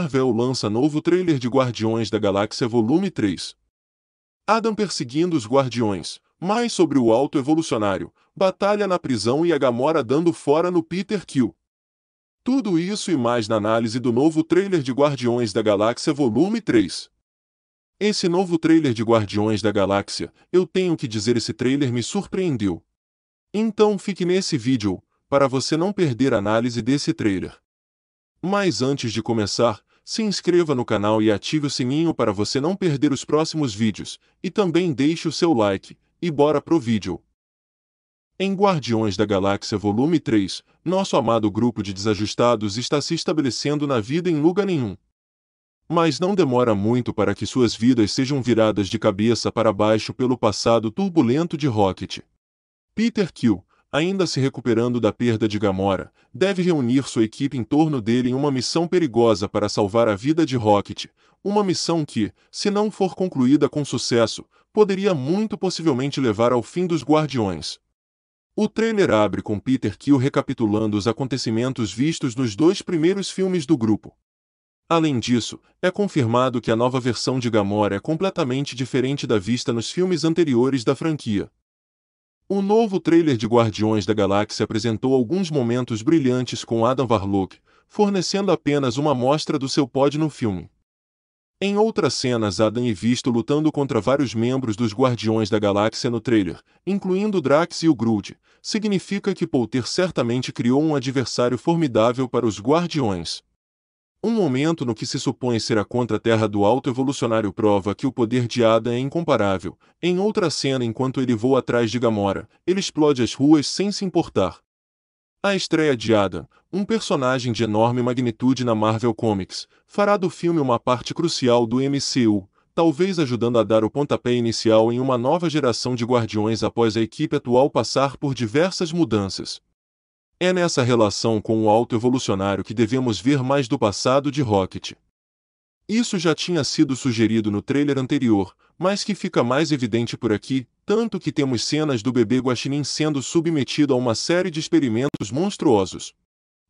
Marvel lança novo trailer de Guardiões da Galáxia Volume 3. Adam perseguindo os Guardiões, mais sobre o Alto Evolucionário, batalha na prisão e a Gamora dando fora no Peter Quill. Tudo isso e mais na análise do novo trailer de Guardiões da Galáxia Volume 3. Esse novo trailer de Guardiões da Galáxia, eu tenho que dizer esse trailer me surpreendeu. Então fique nesse vídeo, para você não perder a análise desse trailer. Mas antes de começar, se inscreva no canal e ative o sininho para você não perder os próximos vídeos, e também deixe o seu like, e bora pro vídeo! Em Guardiões da Galáxia Volume 3, nosso amado grupo de desajustados está se estabelecendo na vida em lugar nenhum. Mas não demora muito para que suas vidas sejam viradas de cabeça para baixo pelo passado turbulento de Rocket. Peter Quill, ainda se recuperando da perda de Gamora, deve reunir sua equipe em torno dele em uma missão perigosa para salvar a vida de Rocket, uma missão que, se não for concluída com sucesso, poderia muito possivelmente levar ao fim dos Guardiões. O trailer abre com Peter Kill recapitulando os acontecimentos vistos nos dois primeiros filmes do grupo. Além disso, é confirmado que a nova versão de Gamora é completamente diferente da vista nos filmes anteriores da franquia. O novo trailer de Guardiões da Galáxia apresentou alguns momentos brilhantes com Adam Warlock, fornecendo apenas uma amostra do seu pod no filme. Em outras cenas, Adam é visto lutando contra vários membros dos Guardiões da Galáxia no trailer, incluindo Drax e o Groot, significa que Poulter certamente criou um adversário formidável para os Guardiões. Um momento no que se supõe ser a contra-terra do alto evolucionário prova que o poder de Ada é incomparável. Em outra cena, enquanto ele voa atrás de Gamora, ele explode as ruas sem se importar. A estreia de Adam, um personagem de enorme magnitude na Marvel Comics, fará do filme uma parte crucial do MCU, talvez ajudando a dar o pontapé inicial em uma nova geração de Guardiões após a equipe atual passar por diversas mudanças. É nessa relação com o autoevolucionário que devemos ver mais do passado de Rocket. Isso já tinha sido sugerido no trailer anterior, mas que fica mais evidente por aqui, tanto que temos cenas do bebê Guaxinim sendo submetido a uma série de experimentos monstruosos.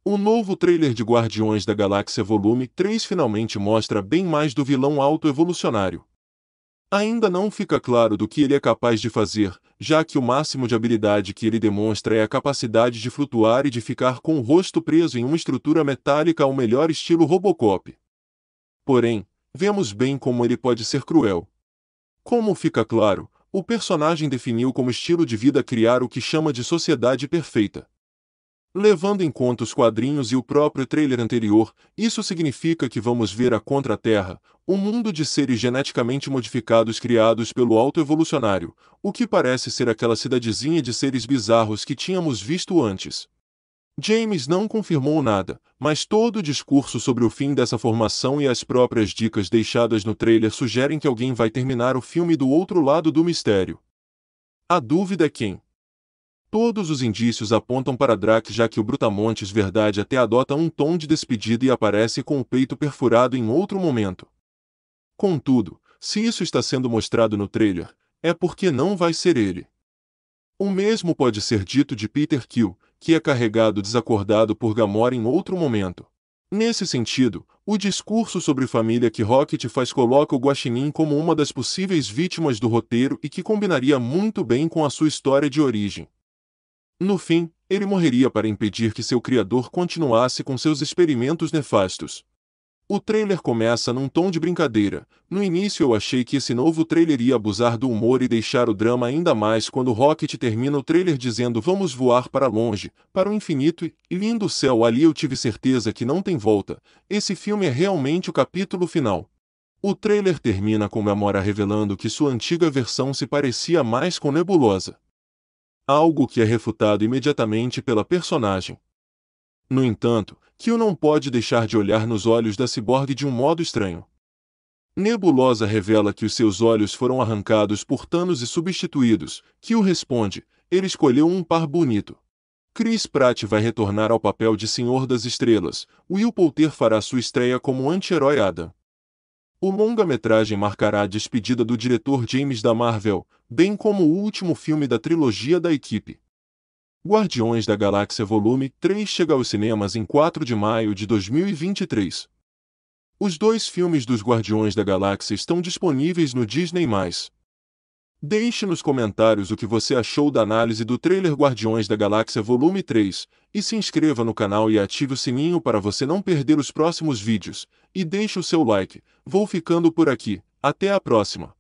O novo trailer de Guardiões da Galáxia Volume 3 finalmente mostra bem mais do vilão autoevolucionário. Ainda não fica claro do que ele é capaz de fazer, já que o máximo de habilidade que ele demonstra é a capacidade de flutuar e de ficar com o rosto preso em uma estrutura metálica ao melhor estilo Robocop. Porém, vemos bem como ele pode ser cruel. Como fica claro, o personagem definiu como estilo de vida criar o que chama de sociedade perfeita. Levando em conta os quadrinhos e o próprio trailer anterior, isso significa que vamos ver a Contra-Terra, um mundo de seres geneticamente modificados criados pelo autoevolucionário, o que parece ser aquela cidadezinha de seres bizarros que tínhamos visto antes. James não confirmou nada, mas todo o discurso sobre o fim dessa formação e as próprias dicas deixadas no trailer sugerem que alguém vai terminar o filme do outro lado do mistério. A dúvida é quem. Todos os indícios apontam para Drax já que o Brutamontes verdade até adota um tom de despedida e aparece com o peito perfurado em outro momento. Contudo, se isso está sendo mostrado no trailer, é porque não vai ser ele. O mesmo pode ser dito de Peter Kill, que é carregado desacordado por Gamora em outro momento. Nesse sentido, o discurso sobre família que Rocket faz coloca o Guaxinim como uma das possíveis vítimas do roteiro e que combinaria muito bem com a sua história de origem. No fim, ele morreria para impedir que seu criador continuasse com seus experimentos nefastos. O trailer começa num tom de brincadeira. No início eu achei que esse novo trailer ia abusar do humor e deixar o drama ainda mais quando Rocket termina o trailer dizendo vamos voar para longe, para o infinito e, lindo céu, ali eu tive certeza que não tem volta. Esse filme é realmente o capítulo final. O trailer termina com Gamora revelando que sua antiga versão se parecia mais com Nebulosa algo que é refutado imediatamente pela personagem. No entanto, Kyo não pode deixar de olhar nos olhos da ciborgue de um modo estranho. Nebulosa revela que os seus olhos foram arrancados por Thanos e substituídos. Kyo responde, ele escolheu um par bonito. Chris Pratt vai retornar ao papel de Senhor das Estrelas. Will Poulter fará sua estreia como anti-herói Adam. O longa-metragem marcará a despedida do diretor James da Marvel, bem como o último filme da trilogia da equipe. Guardiões da Galáxia Volume 3 chega aos cinemas em 4 de maio de 2023. Os dois filmes dos Guardiões da Galáxia estão disponíveis no Disney+. Deixe nos comentários o que você achou da análise do trailer Guardiões da Galáxia Volume 3 e se inscreva no canal e ative o sininho para você não perder os próximos vídeos. E deixe o seu like. Vou ficando por aqui. Até a próxima!